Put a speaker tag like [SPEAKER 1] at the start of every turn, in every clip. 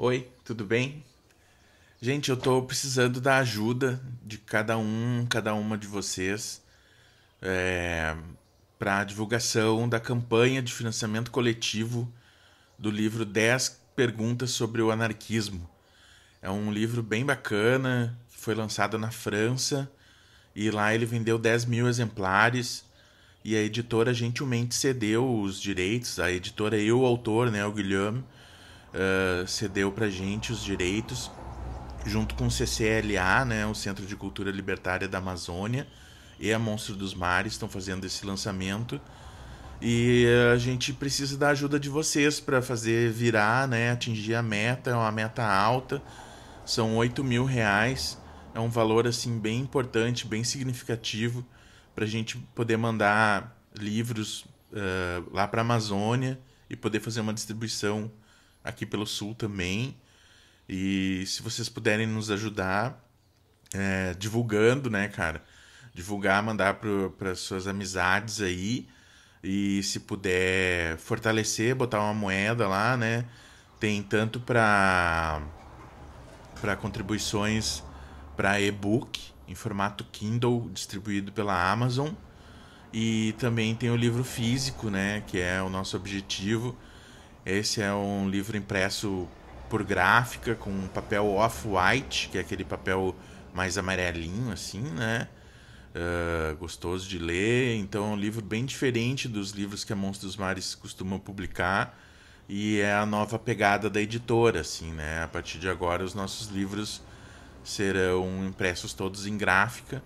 [SPEAKER 1] Oi, tudo bem? Gente, eu tô precisando da ajuda de cada um, cada uma de vocês, é, para a divulgação da campanha de financiamento coletivo do livro 10 Perguntas sobre o Anarquismo. É um livro bem bacana, que foi lançado na França, e lá ele vendeu 10 mil exemplares, e a editora gentilmente cedeu os direitos, a editora e o autor, né, o Guilherme, eh, cedeu para gente os direitos junto com o CCLA, né, o Centro de Cultura Libertária da Amazônia e a Monstro dos Mares estão fazendo esse lançamento. E a gente precisa da ajuda de vocês para fazer virar, né, atingir a meta, é uma meta alta, são 8 mil reais, é um valor assim bem importante, bem significativo para a gente poder mandar livros uh, lá para a Amazônia e poder fazer uma distribuição aqui pelo Sul também. E se vocês puderem nos ajudar é, divulgando, né, cara? Divulgar, mandar para suas amizades aí. E se puder fortalecer, botar uma moeda lá, né? Tem tanto para para contribuições para e-book em formato Kindle distribuído pela Amazon e também tem o livro físico, né, que é o nosso objetivo esse é um livro impresso por gráfica com um papel off-white, que é aquele papel mais amarelinho, assim, né? Uh, gostoso de ler. Então, é um livro bem diferente dos livros que a Monstro dos Mares costuma publicar. E é a nova pegada da editora, assim, né? A partir de agora, os nossos livros serão impressos todos em gráfica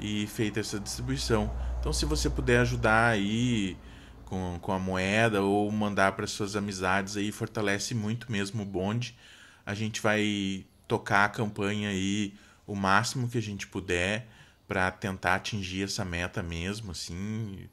[SPEAKER 1] e feita essa distribuição. Então, se você puder ajudar aí com, com a moeda ou mandar para suas amizades aí, fortalece muito mesmo o bonde. A gente vai tocar a campanha aí o máximo que a gente puder para tentar atingir essa meta mesmo, assim.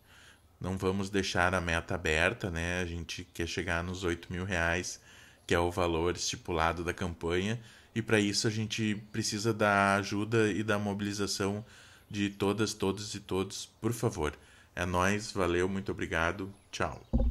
[SPEAKER 1] Não vamos deixar a meta aberta, né? A gente quer chegar nos 8 mil reais, que é o valor estipulado da campanha, e para isso a gente precisa da ajuda e da mobilização de todas, todos e todos, por favor. É nós, valeu, muito obrigado, tchau.